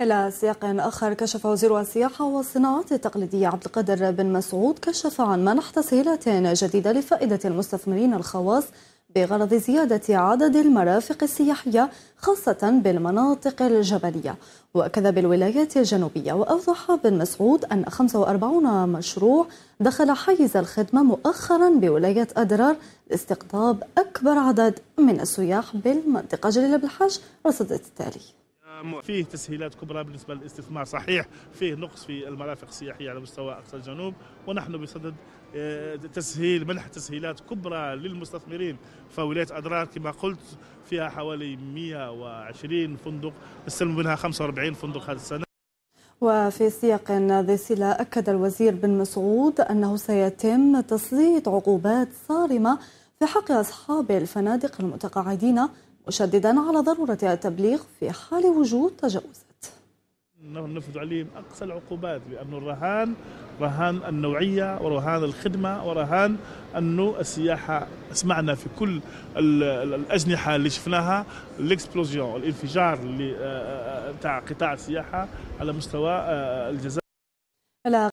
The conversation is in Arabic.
إلى سياق آخر كشف وزير السياحة والصناعات التقليدية عبد القادر بن مسعود كشف عن منح تسهيلات جديدة لفائدة المستثمرين الخواص بغرض زيادة عدد المرافق السياحية خاصة بالمناطق الجبلية وكذا بالولايات الجنوبية وأوضح بن مسعود أن 45 مشروع دخل حيز الخدمة مؤخرا بولاية أدرار لاستقطاب أكبر عدد من السياح بالمنطقة جليلة بالحاج رصد التالي فيه تسهيلات كبرى بالنسبة للاستثمار صحيح فيه نقص في المرافق السياحية على مستوى أقصى الجنوب ونحن بصدد آه، تسهيل منح تسهيلات كبرى للمستثمرين فولاية أدرار كما قلت فيها حوالي 120 فندق استلم منها 45 فندق هذه السنة وفي سياق ذي صلة أكد الوزير بن مسعود أنه سيتم تسليط عقوبات صارمة في حق أصحاب الفنادق المتقاعدين مشددا على ضرورة التبليغ في حال وجود تجاوزات نفرض عليهم أقصى العقوبات لانه الرهان رهان النوعية ورهان الخدمة ورهان أنه السياحة سمعنا في كل الأجنحة اللي شفناها الإكسبلوزيون الانفجار آه، آه، آه، تاع قطاع السياحة على مستوى الجزائر